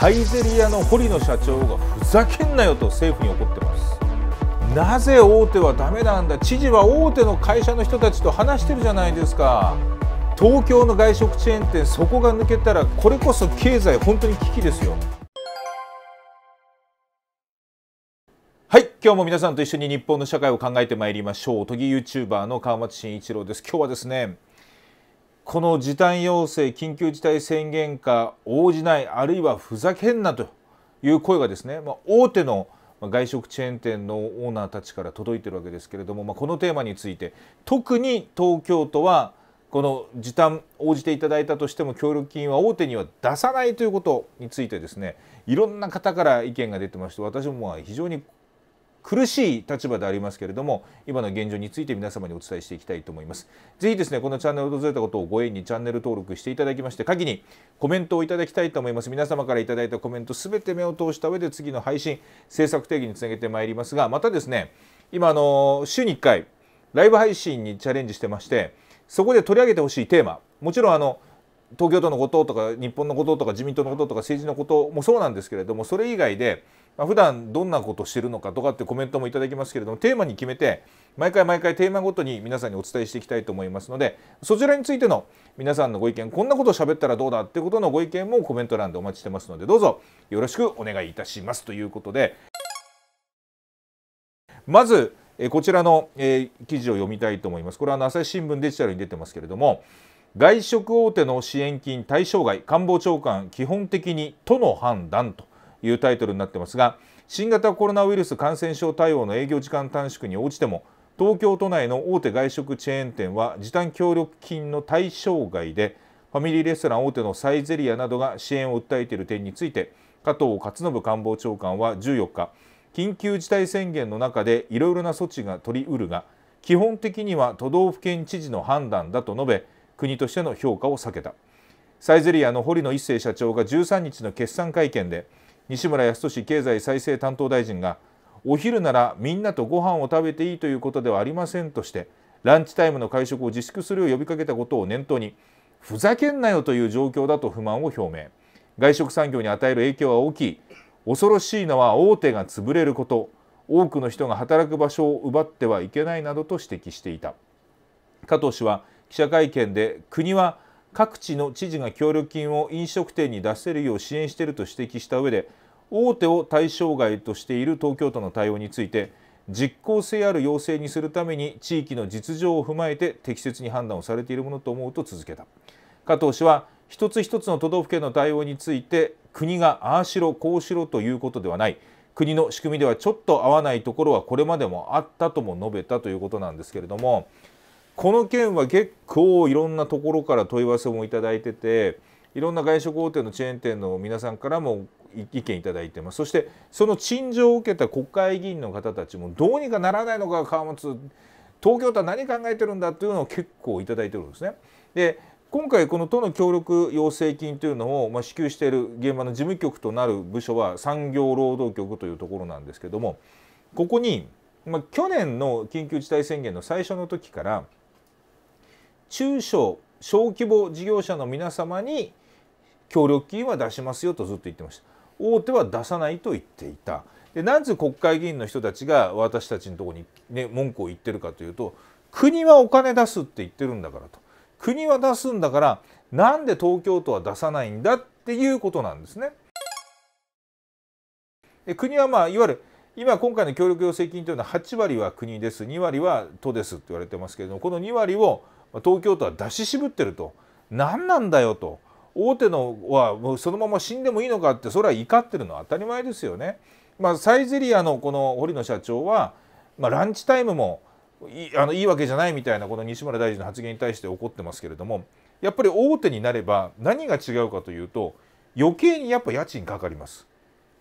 サイゼリヤの堀野社長がふざけんなよと政府に怒ってますなぜ大手はダメなんだ知事は大手の会社の人たちと話してるじゃないですか東京の外食チェーン店そこが抜けたらこれこそ経済本当に危機ですよはい今日も皆さんと一緒に日本の社会を考えてまいりましょう都議 YouTuber の川松慎一郎です今日はですねこの時短要請緊急事態宣言下応じないあるいはふざけんなという声がですね、まあ、大手の外食チェーン店のオーナーたちから届いてるわけですけれども、まあ、このテーマについて特に東京都はこの時短応じていただいたとしても協力金は大手には出さないということについてですねいろんな方から意見が出てまして私もまあ非常に苦しい立場でありますけれども今の現状について皆様にお伝えしていきたいと思いますぜひですねこのチャンネルを訪れたことをご縁にチャンネル登録していただきまして鍵にコメントをいただきたいと思います皆様からいただいたコメントすべて目を通した上で次の配信制作定義につなげてまいりますがまたですね今あの週に1回ライブ配信にチャレンジしてましてそこで取り上げてほしいテーマもちろんあの東京都のこととか日本のこととか自民党のこととか政治のこともそうなんですけれどもそれ以外でまあ、普段どんなことしてるのかとかってコメントもいただきますけれどもテーマに決めて毎回毎回テーマごとに皆さんにお伝えしていきたいと思いますのでそちらについての皆さんのご意見こんなことを喋ったらどうだってことのご意見もコメント欄でお待ちしてますのでどうぞよろしくお願いいたしますということでまずこちらの記事を読みたいと思います。これは朝日新聞デジタルに出てますけれども外食大手の支援金対象外官房長官基本的に都の判断というタイトルになってますが新型コロナウイルス感染症対応の営業時間短縮に応じても東京都内の大手外食チェーン店は時短協力金の対象外でファミリーレストラン大手のサイゼリヤなどが支援を訴えている点について加藤勝信官房長官は14日緊急事態宣言の中でいろいろな措置が取りうるが基本的には都道府県知事の判断だと述べ国としての評価を避けたサイゼリヤの堀野一成社長が13日の決算会見で西村康稔経済再生担当大臣がお昼ならみんなとご飯を食べていいということではありませんとしてランチタイムの会食を自粛するよう呼びかけたことを念頭にふざけんなよという状況だと不満を表明外食産業に与える影響は大きい恐ろしいのは大手が潰れること多くの人が働く場所を奪ってはいけないなどと指摘していた加藤氏は記者会見で国は各地の知事が協力金を飲食店に出せるよう支援していると指摘した上で大手を対象外としている東京都の対応について実効性ある要請にするために地域の実情を踏まえて適切に判断をされているものと思うと続けた加藤氏は一つ一つの都道府県の対応について国がああしろこうしろということではない国の仕組みではちょっと合わないところはこれまでもあったとも述べたということなんですけれどもこの件は結構いろんなところから問い合わせもいただいてていろんな外食大手のチェーン店の皆さんからも意見いただいてますそしてその陳情を受けた国会議員の方たちもどうにかならないのか川本東京都は何考えてるんだというのを結構いただいてるんですね。で今回この都の協力要請金というのを、ま支給している現場の事務局となる部署は産業労働局というところなんですけどもここに、ま去年の緊急事態宣言の最初の時から中小小規模事業者の皆様に協力金は出しますよとずっと言ってました。大手は出さないと言っていた。でなぜ国会議員の人たちが私たちのとこに、ね、文句を言ってるかというと国はお金出すって言ってるんだからと国は出すんだからなんで東京都は出さないんだっていうことなんですね。で国はまあいわゆる今今回の協力要請金というのは8割は国です2割は都ですって言われてますけれどもこの2割を東京都は出し渋ってると何なんだよと。大手のはもうそのまま死んでもいいのかってそれは怒ってるのは当たり前ですよね。まあ、サイゼリアのこの堀野社長は、まあ、ランチタイムもいあのいいわけじゃないみたいなこの西村大臣の発言に対して怒ってますけれどもやっぱり大手になれば何が違うかというと余計にやっぱ家賃かかります。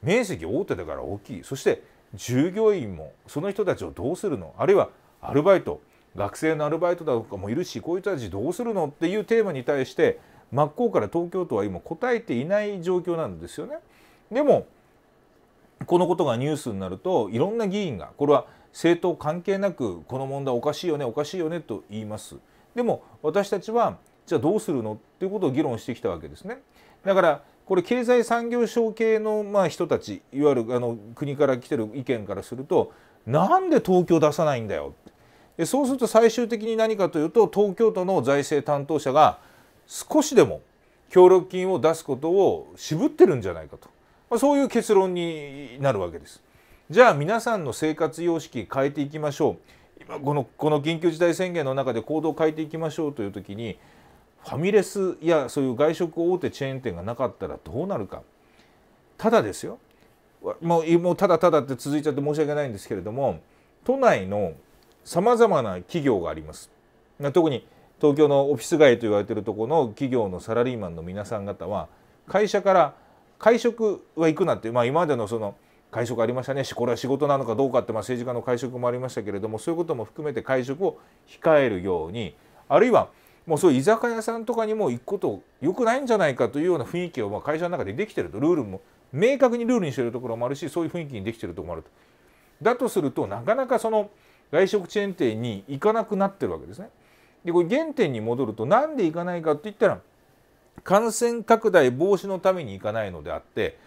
面積大手だから大きいそして従業員もその人たちをどうするのあるいはアルバイト学生のアルバイトだとかもいるしこういう人たちどうするのっていうテーマに対して真っ向から東京都は今答えていない状況なんですよね。でもこのことがニュースになるといろんな議員がこれは政党関係なくこの問題おかしいよねおかしいよねと言います。でも私たちはじゃあどうするのっていうことを議論してきたわけですね。だからこれ経済産業省系のまあ人たちいわゆるあの国から来てる意見からするとなんで東京出さないんだよそうすると最終的に何かというと東京都の財政担当者が少しでも協力金を出すことを渋ってるんじゃないかと、まあ、そういう結論になるわけです。じゃあ皆さんの生活様式変えていきましょう今このこの緊急事態宣言の中で行動を変えていきましょうという時にファミレスやそういう外食大手チェーン店がなかったらどうなるかただですよもうもうただただって続いちゃって申し訳ないんですけれども都内のさまざまな企業があります。特に東京のオフィス街と言われてるとこの企業のサラリーマンの皆さん方は会社から会食は行くなって、まあ、今までのその会食ありましたねこれは仕事なのかどうかって、まあ、政治家の会食もありましたけれどもそういうことも含めて会食を控えるようにあるいはもうそういう居酒屋さんとかにも行くこと良くないんじゃないかというような雰囲気をまあ会社の中でできてるとルールも明確にルールにしてるところもあるしそういう雰囲気にできてるところもあると。だとするとなかなかその外食チェーン店に行かなくなってるわけですね。でこれ原点に戻ると何で行かないかって言ったら感染拡大防止のために行かないのであって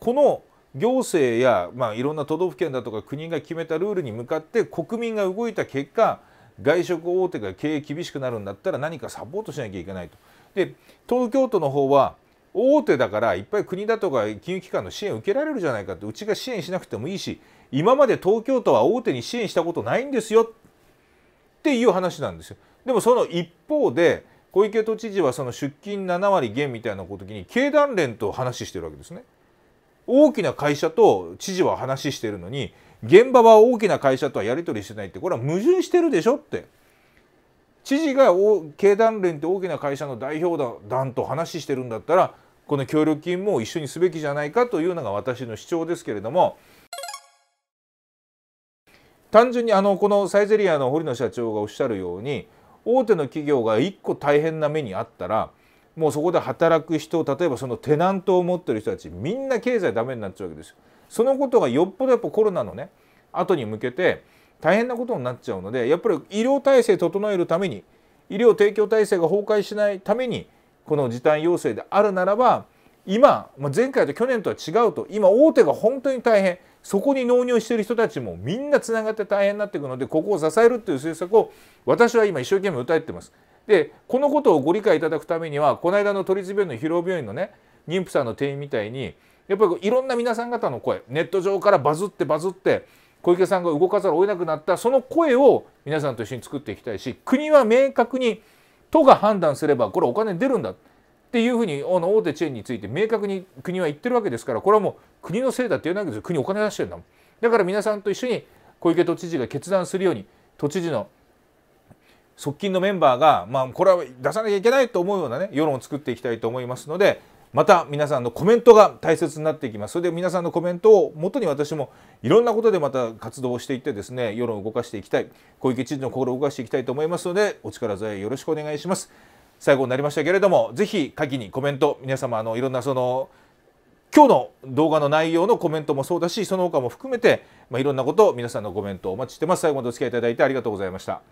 この行政や、まあ、いろんな都道府県だとか国が決めたルールに向かって国民が動いた結果外食大手が経営厳しくなるんだったら何かサポートしなきゃいけないと。で東京都の方は大手だからいっぱい国だとか金融機関の支援受けられるじゃないかってうちが支援しなくてもいいし今まで東京都は大手に支援したことないんですよっていう話なんですよ。でもその一方で小池都知事はその出勤7割減みたいなことに経団連と話してるわけですね。大きな会社と知事は話してるのに現場は大きな会社とはやり取りしてないってこれは矛盾してるでしょって知事が経団連って大きな会社の代表団と話してるんだったらこの協力金も一緒にすべきじゃないかというのが私の主張ですけれども単純にあのこのサイゼリアの堀野社長がおっしゃるように大手の企業が一個大変な目にあったらもうそこで働く人例えばそのテナントを持ってる人たちみんな経済ダメになっちゃうわけですよ。そのことがよっぽどやっぱコロナのね後に向けて大変なことになっちゃうのでやっぱり医療体制整えるために医療提供体制が崩壊しないためにこの時短要請であるならば今、まあ、前回と去年とは違うと今大手が本当に大変そこに納入している人たちもみんなつながって大変になっていくのでここを支えるという政策を私は今一生懸命訴えてます。でこのことをご理解いただくためにはこの間の都立病院の広尾病院のね妊婦さんの定員みたいにやっぱりいろんな皆さん方の声ネット上からバズってバズって小池さんが動かざるを得なくなったその声を皆さんと一緒に作っていきたいし国は明確に都が判断すればこれお金出るんだっていうふうにあの大手チェーンについて明確に国は言ってるわけですからこれはもう国のせいだって言わないけど国お金出してるんだもんだから皆さんと一緒に小池都知事が決断するように都知事の側近のメンバーが、まあ、これは出さなきゃいけないと思うような、ね、世論を作っていきたいと思いますのでまた皆さんのコメントが大切になっていきますそれで皆さんのコメントをもとに私もいろんなことでまた活動をしていってですね世論を動かしていきたい小池知事の心を動かしていきたいと思いますのでお力添えよろしくお願いします。最後になりましたけれどもぜひ下記にコメント皆様のいろんなその今日の動画の内容のコメントもそうだしその他も含めて、まあ、いろんなことを皆さんのコメントをお待ちしてます最後までお付き合いいただいてありがとうございました。